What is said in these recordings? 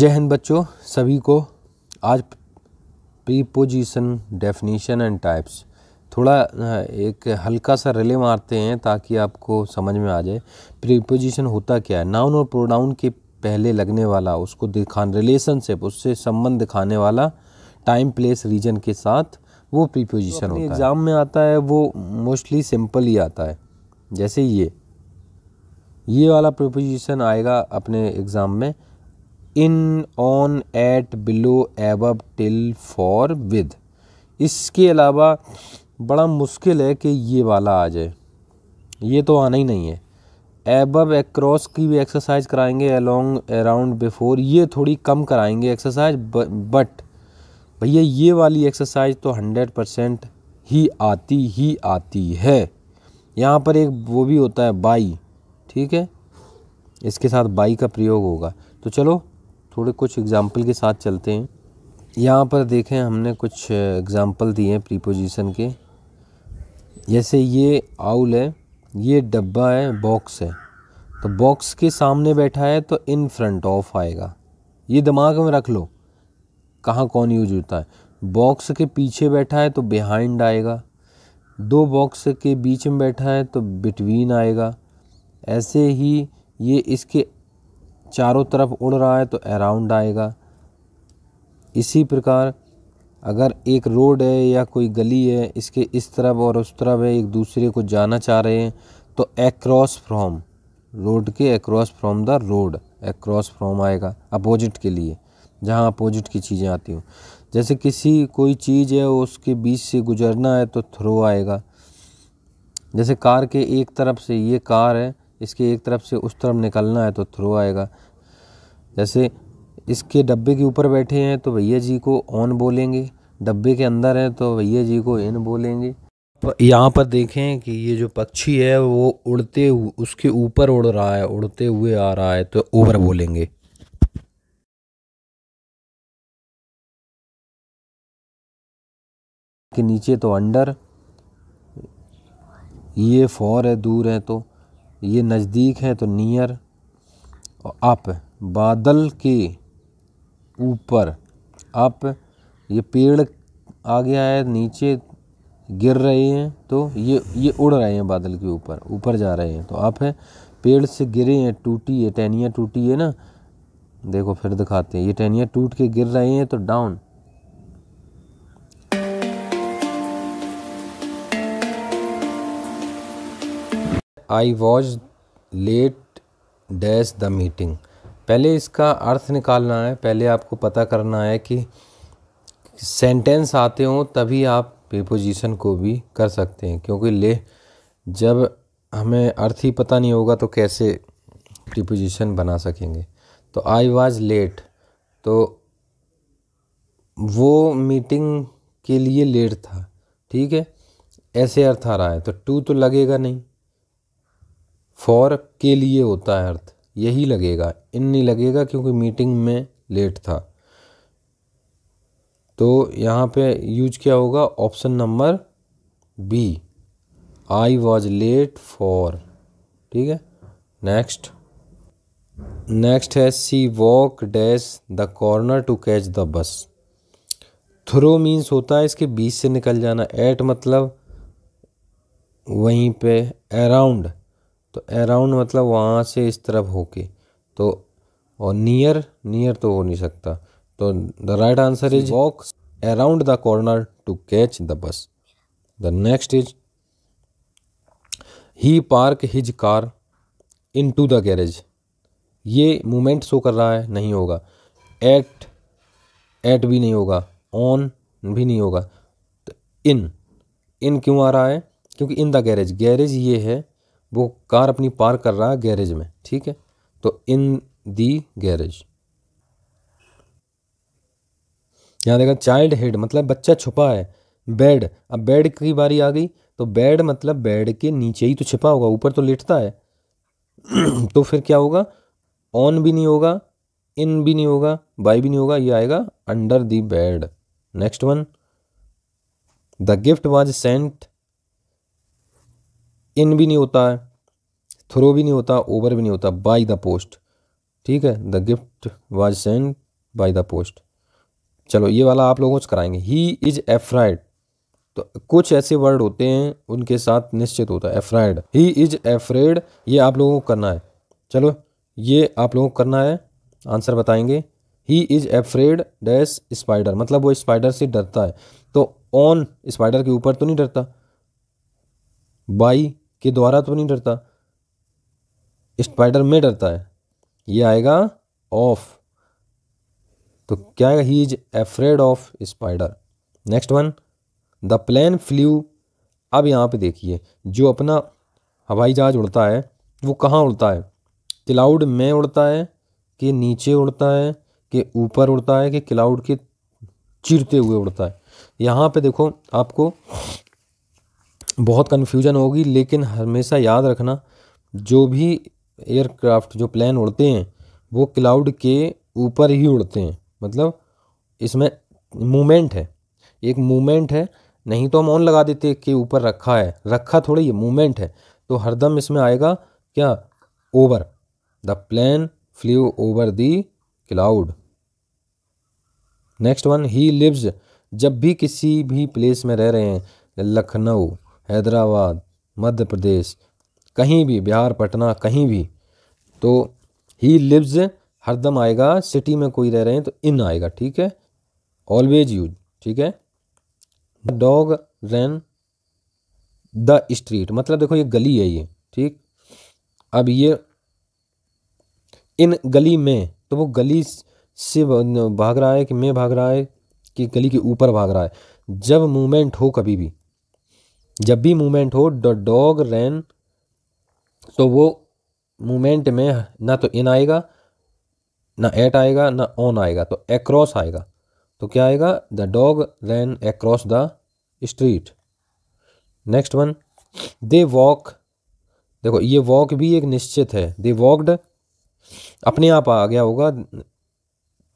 जय हिंद बच्चों सभी को आज प्रीपोजिशन डेफिनेशन एंड टाइप्स थोड़ा एक हल्का सा रिले मारते हैं ताकि आपको समझ में आ जाए प्रीपोजिशन होता क्या है नाउन और प्रोनाउन के पहले लगने वाला उसको दिखा रिलेशनशिप उससे संबंध दिखाने वाला टाइम प्लेस रीजन के साथ वो प्रीपोजिशन तो होता है एग्ज़ाम में आता है वो मोस्टली सिंपल ही आता है जैसे ये ये वाला प्रीपोजिशन आएगा अपने एग्ज़ाम में in on at below above till for with इसके अलावा बड़ा मुश्किल है कि ये वाला आ जाए ये तो आना ही नहीं है एबब एक्रॉस की भी एक्सरसाइज कराएंगे अलोंग अराउंड बिफोर ये थोड़ी कम कराएंगे एक्सरसाइज बट भैया ये वाली एक्सरसाइज तो हंड्रेड परसेंट ही आती ही आती है यहाँ पर एक वो भी होता है बाई ठीक है इसके साथ बाई का प्रयोग होगा तो चलो थोड़े कुछ एग्ज़ाम्पल के साथ चलते हैं यहाँ पर देखें हमने कुछ एग्ज़ाम्पल दिए हैं प्रीपोजिशन के जैसे ये आउल है ये डब्बा है बॉक्स है तो बॉक्स के सामने बैठा है तो इन फ्रंट ऑफ आएगा ये दिमाग में रख लो कहाँ कौन यूज होता है बॉक्स के पीछे बैठा है तो बिहाइंड आएगा दो बॉक्स के बीच में बैठा है तो बिटवीन आएगा ऐसे ही ये इसके चारों तरफ उड़ रहा है तो अराउंड आएगा इसी प्रकार अगर एक रोड है या कोई गली है इसके इस तरफ और उस तरफ है एक दूसरे को जाना चाह रहे हैं तो एक्रॉस फ्रॉम रोड के across from the road across from आएगा अपोजिट के लिए जहाँ अपोजिट की चीज़ें आती हूँ जैसे किसी कोई चीज़ है उसके बीच से गुजरना है तो थ्रो आएगा जैसे कार के एक तरफ से ये कार है इसके एक तरफ से उस तरफ निकलना है तो थ्रो आएगा जैसे इसके डब्बे के ऊपर बैठे हैं तो भैया जी को ऑन बोलेंगे डब्बे के अंदर हैं तो भैया जी को इन बोलेंगे यहाँ पर देखें कि ये जो पक्षी है वो उड़ते उसके ऊपर उड़ रहा है उड़ते हुए आ रहा है तो ओवर बोलेंगे के नीचे तो अंडर ये फॉर है दूर है तो ये नज़दीक है तो नियर और अप बादल के ऊपर अप ये पेड़ आ गया है नीचे गिर रहे हैं तो ये ये उड़ रहे हैं बादल के ऊपर ऊपर जा रहे हैं तो आप है पेड़ से गिरे हैं टूटी है टहनियाँ टूटी है ना देखो फिर दिखाते हैं ये टहनियाँ टूट के गिर रहे हैं तो down I was late dash the meeting पहले इसका अर्थ निकालना है पहले आपको पता करना है कि सेंटेंस आते हों तभी आप प्रीपोजिशन को भी कर सकते हैं क्योंकि ले जब हमें अर्थ ही पता नहीं होगा तो कैसे प्रीपोजिशन बना सकेंगे तो आई वॉज लेट तो वो मीटिंग के लिए लेट था ठीक है ऐसे अर्थ आ रहा है तो टू तो लगेगा नहीं फॉर के लिए होता है अर्थ यही लगेगा इन नहीं लगेगा क्योंकि मीटिंग में लेट था तो यहाँ पे यूज क्या होगा option number B I was late for ठीक है नेक्स्ट नेक्स्ट है C walk dash the corner to catch the bus through means होता है इसके बीच से निकल जाना एट मतलब वहीं पे अराउंड तो अराउंड मतलब वहाँ से इस तरफ होके तो और नियर नियर तो हो नहीं सकता तो the right answer is walk around the corner to catch the bus the next is he park his car into the garage ये मूवमेंट शो कर रहा है नहीं होगा एट एट भी नहीं होगा ऑन भी नहीं होगा तो इन इन क्यों आ रहा है क्योंकि इन द गैरेज गैरेज ये है वो कार अपनी पार्क कर रहा है गैरेज में ठीक है तो इन दी गैरेज यहाँ देखा चाइल्ड हेड मतलब बच्चा छुपा है बेड अब बेड की बारी आ गई तो बेड मतलब बेड के नीचे ही तो छिपा होगा ऊपर तो लेटता है तो फिर क्या होगा ऑन भी नहीं होगा इन भी नहीं होगा बाई भी नहीं होगा ये आएगा under the bed next one the gift was sent in भी नहीं होता है थ्रो भी नहीं होता ओवर भी नहीं होता बाई द पोस्ट ठीक है the gift was send by the post चलो ये वाला आप लोगों से कराएंगे ही इज एफ्राइड तो कुछ ऐसे वर्ड होते हैं उनके साथ निश्चित होता है एफ्राइड ही इज एफ्रेड ये आप लोगों को करना है चलो ये आप लोगों को करना है आंसर बताएंगे he is afraid dash spider मतलब वो स्पाइडर से डरता है तो ऑन स्पाइडर के ऊपर तो नहीं डरता बाई के द्वारा तो नहीं डरता स्पाइडर में डरता है ये आएगा ऑफ तो क्या आएगा he is afraid of spider next one the plane flew अब यहाँ पे देखिए जो अपना हवाई जहाज उड़ता है वो कहाँ उड़ता है क्लाउड में उड़ता है कि नीचे उड़ता है कि ऊपर उड़ता है कि क्लाउड के चिरते हुए उड़ता है यहाँ पे देखो आपको बहुत कन्फ्यूजन होगी लेकिन हमेशा याद रखना जो भी एयरक्राफ्ट जो प्लान उड़ते हैं वो क्लाउड के ऊपर ही उड़ते हैं मतलब इसमें मूवमेंट है एक मूवमेंट है नहीं तो हम ऑन लगा देते कि ऊपर रखा है रखा थोड़ी ये मूवमेंट है तो हरदम इसमें आएगा क्या over the plan flew over the cloud next one he lives जब भी किसी भी प्लेस में रह रहे हैं लखनऊ हैदराबाद मध्य प्रदेश कहीं भी बिहार पटना कहीं भी तो ही लिव्स हरदम आएगा सिटी में कोई रह रहे हैं तो इन आएगा ठीक है ऑलवेज यूज ठीक है डॉग रैन द स्ट्रीट मतलब देखो ये गली है ये ठीक अब ये इन गली में तो वो गली से भाग रहा है कि मैं भाग रहा है कि गली के ऊपर भाग रहा है जब मूवमेंट हो कभी भी जब भी मूवमेंट हो द डॉग रैन तो वो मूवमेंट में ना तो इन आएगा ना एट आएगा ना ऑन आएगा तो एक्रॉस आएगा तो क्या आएगा the dog ran across the street next one they walk देखो ये वॉक भी एक निश्चित है दे वॉकड अपने आप आ गया होगा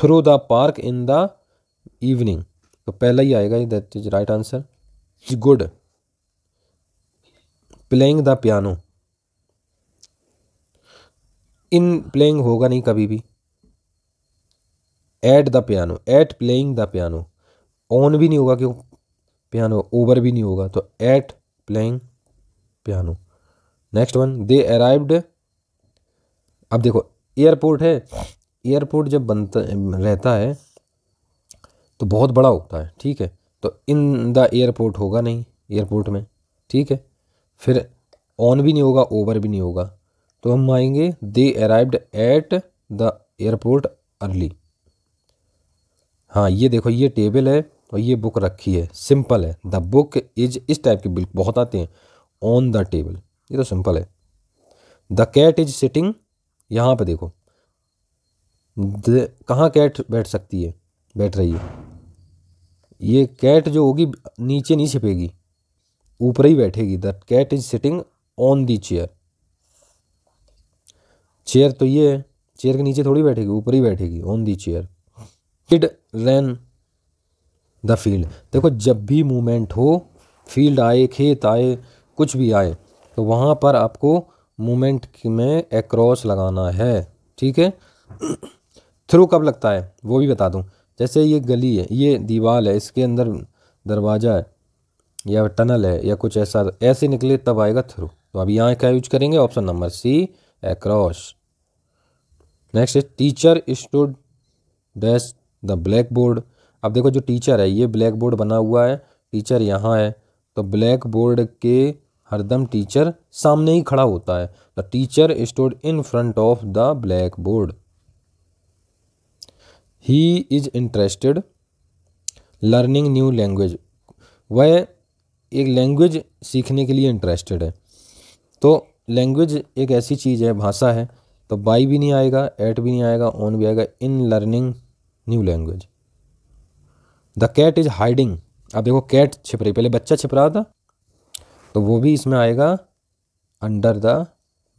through the park in the evening तो पहला ही आएगा that is right answer good playing the piano in playing होगा नहीं कभी भी at the piano at playing the piano on भी नहीं होगा क्यों पियानो ओवर भी नहीं होगा तो at playing piano next one they arrived अब देखो एयरपोर्ट है एयरपोर्ट जब बनता रहता है तो बहुत बड़ा होता है ठीक है तो इन द एयरपोर्ट होगा नहीं एयरपोर्ट में ठीक है फिर ऑन भी नहीं होगा ओवर भी नहीं होगा तो हम आएंगे they arrived at the airport early हाँ ये देखो ये टेबल है और ये बुक रखी है सिंपल है द बुक इज इस टाइप के बिल्कुल बहुत आते हैं ऑन द टेबल ये तो सिंपल है द कैट इज सिटिंग यहाँ पे देखो कहाँ कैट बैठ सकती है बैठ रही है ये कैट जो होगी नीचे नहीं छिपेगी ऊपर ही बैठेगी the cat is sitting on the chair chair तो ये है चेयर के नीचे थोड़ी बैठेगी ऊपर ही बैठेगी on the chair kid ran the field देखो जब भी मूवमेंट हो फील्ड आए खेत आए कुछ भी आए तो वहाँ पर आपको मूवमेंट में एक्रॉस लगाना है ठीक है थ्रू कब लगता है वो भी बता दूँ जैसे ये गली है ये दीवार है इसके अंदर दरवाज़ा है या टनल है या कुछ ऐसा ऐसे निकले तब आएगा थ्रू तो अब यहाँ क्या यूज करेंगे option number C across next teacher stood dash the blackboard अब देखो जो टीचर है ये ब्लैक बोर्ड बना हुआ है टीचर यहाँ है तो ब्लैक बोर्ड के हरदम टीचर सामने ही खड़ा होता है the teacher stood in front of the blackboard he is interested learning new language वह एक लैंग्वेज सीखने के लिए इंटरेस्टेड है तो लैंग्वेज एक ऐसी चीज़ है भाषा है तो बाई भी नहीं आएगा एट भी नहीं आएगा ऑन भी आएगा in learning new language the cat is hiding अब देखो कैट छिप रही पहले बच्चा छिप रहा था तो वो भी इसमें आएगा अंडर द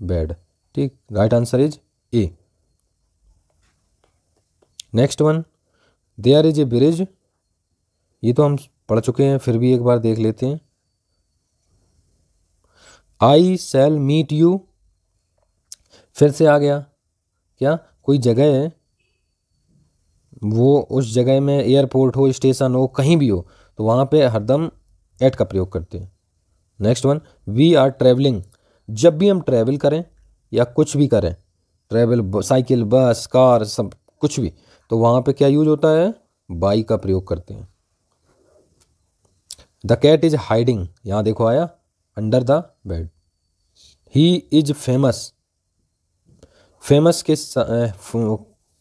बेड ठीक right answer is A next one there is a bridge ये तो हम पढ़ चुके हैं फिर भी एक बार देख लेते हैं आई सेल मीट यू फिर से आ गया क्या कोई जगह है वो उस जगह में एयरपोर्ट हो स्टेशन हो कहीं भी हो तो वहाँ पे हरदम एट का प्रयोग करते हैं next one we are travelling जब भी हम ट्रैवल करें या कुछ भी करें ट्रैवल साइकिल बस कार सब कुछ भी तो वहाँ पे क्या यूज होता है बाई का प्रयोग करते हैं द कैट इज हाइडिंग यहाँ देखो आया under the bed he is famous famous के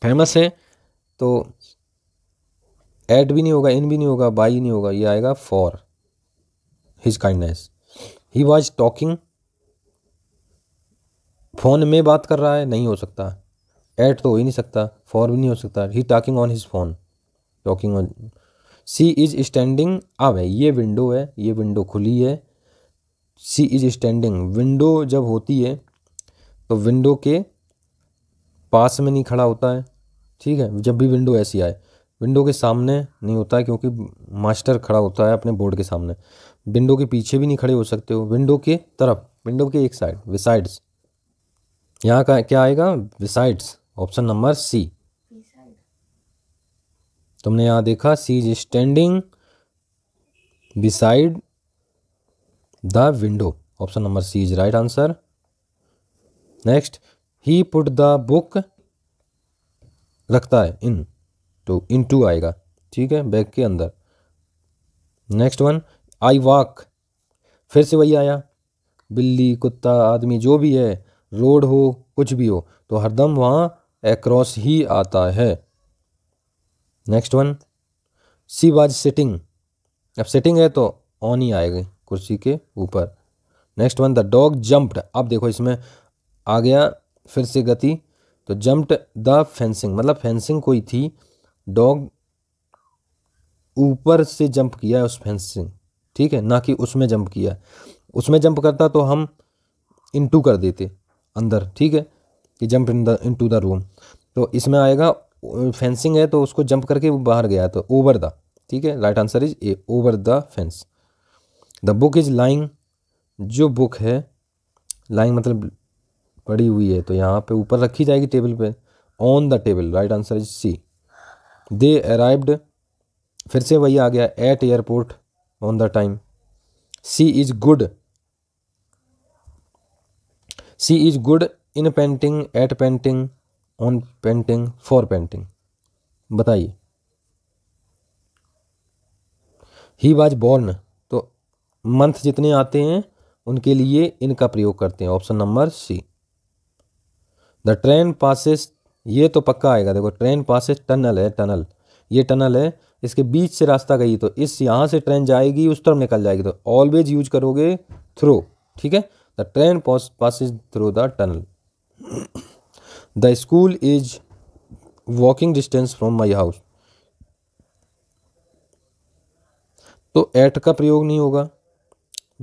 फेमस है तो एट भी नहीं होगा इन भी नहीं होगा बाई नहीं होगा ये आएगा for his kindness he was talking phone में बात कर रहा है नहीं हो सकता एट तो हो ही नहीं सकता फॉर भी नहीं हो सकता he talking on his phone talking on she is standing अब है ये विंडो है ये विंडो खुली है सी इज स्टैंडिंग विंडो जब होती है तो विंडो के पास में नहीं खड़ा होता है ठीक है जब भी विंडो ऐसी आए विंडो के सामने नहीं होता है क्योंकि मास्टर खड़ा होता है अपने बोर्ड के सामने विंडो के पीछे भी नहीं खड़े हो सकते हो विंडो के तरफ विंडो के एक साइड विसाइड्स यहाँ का क्या आएगा विसाइड्स ऑप्शन नंबर सी तुमने यहाँ देखा she is standing beside the window option number C is right answer next he put the book रखता है इन तो इन टू आएगा ठीक है बैग के अंदर नेक्स्ट वन आई वॉक फिर से वही आया बिल्ली कुत्ता आदमी जो भी है रोड हो कुछ भी हो तो हरदम वहाँ एक्रॉस ही आता है next one she was sitting अब सिटिंग है तो ऑन ही आएगी कुर्सी के ऊपर next one the dog jumped अब देखो इसमें आ गया फिर से गति तो जम्प्ड द फेंसिंग मतलब फेंसिंग कोई थी डॉग ऊपर से जंप किया उस फेंसिंग ठीक है ना कि उसमें जंप किया उसमें जंप करता तो हम इनटू कर देते अंदर ठीक है कि jump in the into the room तो इसमें आएगा फेंसिंग है तो उसको जंप करके वो बाहर गया तो ओवर द ठीक है right answer is A over the fence the book is lying जो बुक है लाइंग मतलब पड़ी हुई है तो यहाँ पे ऊपर रखी जाएगी टेबल पे on the table right answer is C they arrived फिर से वही आ गया at airport on the time she is good she is good in painting at painting on painting for painting बताइए ही वाज बॉर्न तो month जितने आते हैं उनके लिए इनका प्रयोग करते हैं option number C the train passes ये तो पक्का आएगा देखो ट्रेन पासिस टनल है टनल ये टनल है इसके बीच से रास्ता गई तो इस यहाँ से ट्रेन जाएगी उस तरफ निकल जाएगी तो ऑलवेज यूज करोगे थ्रू ठीक है the train passes through the tunnel the school is walking distance from my house तो एट का प्रयोग नहीं होगा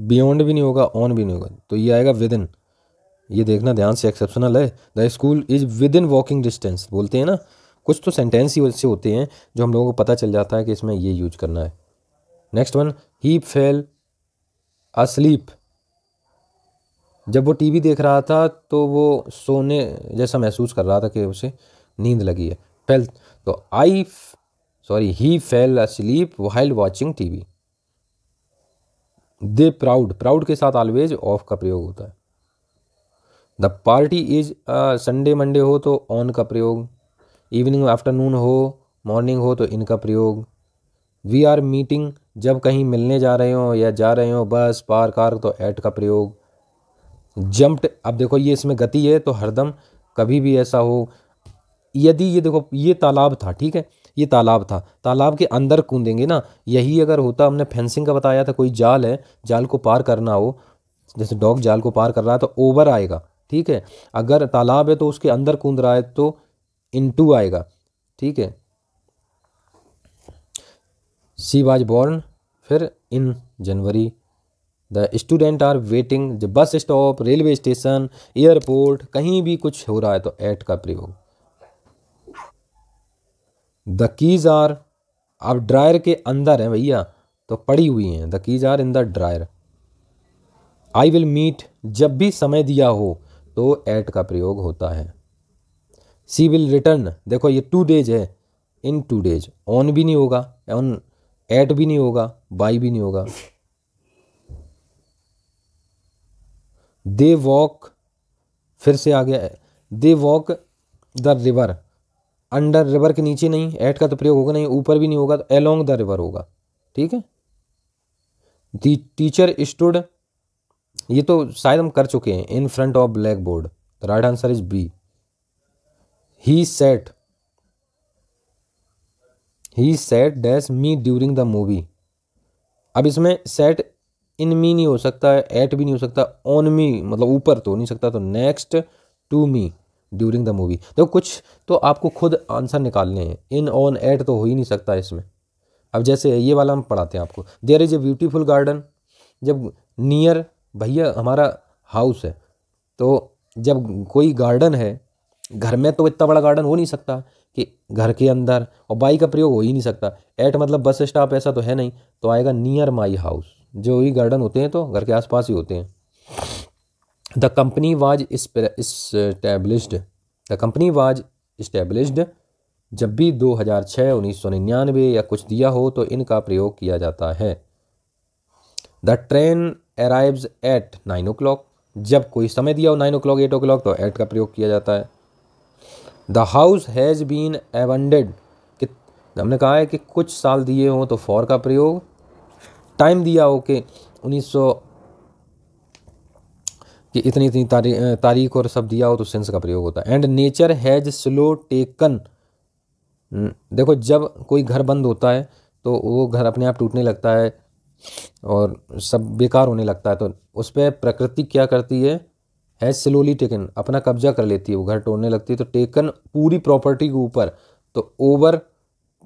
बियॉन्ड भी नहीं होगा ऑन भी नहीं होगा तो ये आएगा विद इन ये देखना ध्यान से एक्सेप्शनल है the school is within walking distance बोलते हैं ना कुछ तो सेंटेंस ही वैसे होते हैं जो हम लोगों को पता चल जाता है कि इसमें ये यूज करना है next one he fell sleep जब वो टीवी देख रहा था तो वो सोने जैसा महसूस कर रहा था कि उसे नींद लगी है फेल तो I sorry he fell sleep while watching T V they proud proud के साथ ऑलवेज ऑफ का प्रयोग होता है the party is Sunday Monday हो तो ऑन का प्रयोग इवनिंग आफ्टरनून हो मॉर्निंग हो तो इनका प्रयोग वी आर मीटिंग जब कहीं मिलने जा रहे हो या जा रहे हो बस पार्क आर्क तो ऐट का प्रयोग जम्प्ट अब देखो ये इसमें गति है तो हरदम कभी भी ऐसा हो यदि ये देखो ये तालाब था ठीक है ये तालाब था तालाब के अंदर कूदेंगे ना यही अगर होता हमने फेंसिंग का बताया था कोई जाल है जाल को पार करना हो जैसे डॉग जाल को पार कर रहा है तो ओवर आएगा ठीक है अगर तालाब है तो उसके अंदर कूद रहा है तो इनटू आएगा ठीक है सी वाज बॉर्न फिर in January the student are waiting जब bus stop railway station airport कहीं भी कुछ हो रहा है तो एट का प्रयोग द कीज आर आप ड्रायर के अंदर हैं भैया तो पड़ी हुई हैं the keys are in the dryer I will meet जब भी समय दिया हो तो एट का प्रयोग होता है सी विल रिटर्न देखो ये टू डेज है इन टू डेज ऑन भी नहीं होगा ऑन एट भी नहीं होगा बाई भी नहीं होगा दे वॉक फिर से आ गया they walk the river under river के नीचे नहीं एट का तो प्रयोग होगा नहीं ऊपर भी नहीं होगा तो एलोंग द रिवर होगा ठीक है दी टीचर स्टूड ये तो शायद हम कर चुके हैं in front of blackboard right answer is B he sat he sat dash me during the movie अब इसमें सेट इन मी नहीं हो सकता एट भी नहीं हो सकता ऑन मी मतलब ऊपर तो नहीं सकता तो next to me during the movie तो कुछ तो आपको खुद आंसर निकालने हैं इन ऑन एट तो हो ही नहीं सकता इसमें अब जैसे ये वाला हम पढ़ाते हैं आपको there is a beautiful garden जब नियर भैया हमारा हाउस है तो जब कोई गार्डन है घर में तो इतना बड़ा गार्डन हो नहीं सकता कि घर के अंदर और बाई का प्रयोग हो ही नहीं सकता एट मतलब बस स्टॉप ऐसा तो है नहीं तो आएगा नियर माई हाउस जो ही गार्डन होते हैं तो घर के आसपास ही होते हैं the company was established the company was established जब भी 2006, 1999 या कुछ दिया हो तो इनका प्रयोग किया जाता है the train arrives at nine o'clock जब कोई समय दिया हो nine o'clock at o'clock तो एट का प्रयोग किया जाता है द हाउस हैज़ बीन कि हमने कहा है कि कुछ साल दिए हों तो फोर का प्रयोग टाइम दिया हो कि उन्नीस कि इतनी इतनी तारी, तारीख और सब दिया हो तो सेंस का प्रयोग होता है and nature has slow taken देखो जब कोई घर बंद होता है तो वो घर अपने आप टूटने लगता है और सब बेकार होने लगता है तो उस पर प्रकृति क्या करती है हैज़ स्लोली टेकन अपना कब्जा कर लेती है वो घर तोड़ने लगती है तो टेकन पूरी प्रॉपर्टी के ऊपर तो over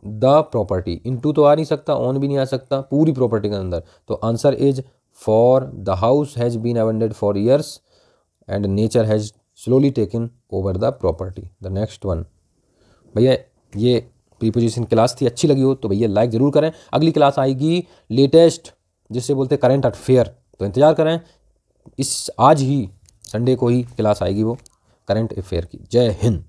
the property into तो आ नहीं सकता ऑन भी नहीं आ सकता पूरी प्रॉपर्टी के अंदर तो answer is for the house has been अवेंडेड for years and nature has slowly taken over the property the next one भैया ये प्रीपोजिशन क्लास थी अच्छी लगी हो तो भैया लाइक ज़रूर करें अगली क्लास आएगी लेटेस्ट जिससे बोलते हैं करेंट अफेयर तो इंतज़ार करें इस आज ही संडे को ही क्लास आएगी वो करंट अफेयर की जय हिंद